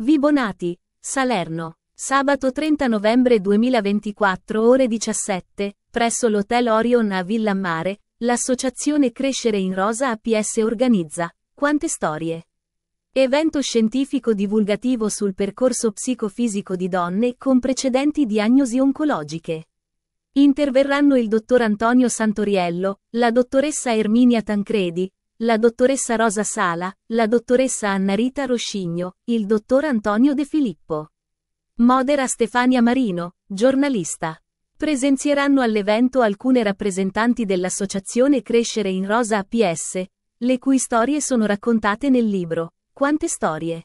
Vibonati, Salerno, sabato 30 novembre 2024 ore 17, presso l'Hotel Orion a Villamare, l'associazione Crescere in Rosa APS organizza Quante storie. Evento scientifico divulgativo sul percorso psicofisico di donne con precedenti diagnosi oncologiche. Interverranno il dottor Antonio Santoriello, la dottoressa Erminia Tancredi, la dottoressa Rosa Sala, la dottoressa Anna Rita Roscigno, il dottor Antonio De Filippo. Modera Stefania Marino, giornalista. Presenzieranno all'evento alcune rappresentanti dell'associazione Crescere in Rosa APS, le cui storie sono raccontate nel libro. Quante storie?